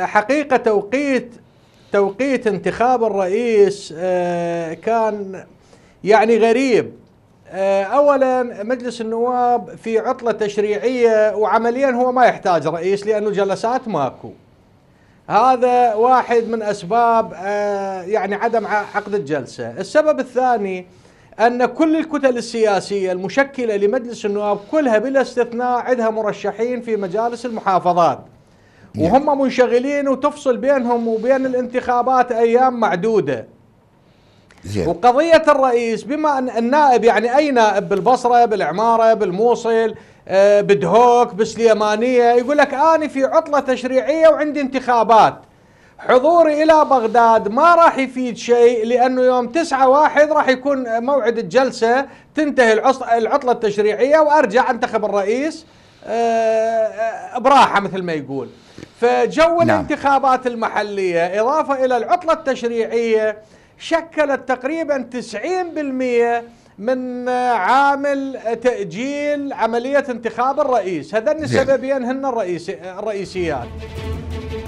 حقيقة توقيت توقيت انتخاب الرئيس آه، كان يعني غريب آه، اولا مجلس النواب في عطله تشريعيه وعمليا هو ما يحتاج رئيس لانه جلسات ماكو هذا واحد من اسباب آه، يعني عدم عقد الجلسه السبب الثاني ان كل الكتل السياسيه المشكله لمجلس النواب كلها بلا استثناء عندها مرشحين في مجالس المحافظات وهم منشغلين وتفصل بينهم وبين الانتخابات ايام معدوده زين. وقضية الرئيس بما أن النائب يعني أي نائب بالبصرة بالعمارة بالموصل آه بدهوك بالسليمانية يقول لك أنا في عطلة تشريعية وعندي انتخابات حضوري إلى بغداد ما راح يفيد شيء لأنه يوم تسعة واحد راح يكون موعد الجلسة تنتهي العطلة التشريعية وأرجع أنتخب الرئيس آه, آه، براحة مثل ما يقول فجو نعم. الانتخابات المحلية إضافة إلى العطلة التشريعية شكلت تقريبا 90% من عامل تأجيل عملية انتخاب الرئيس هذا نعم. السببين هن الرئيسيات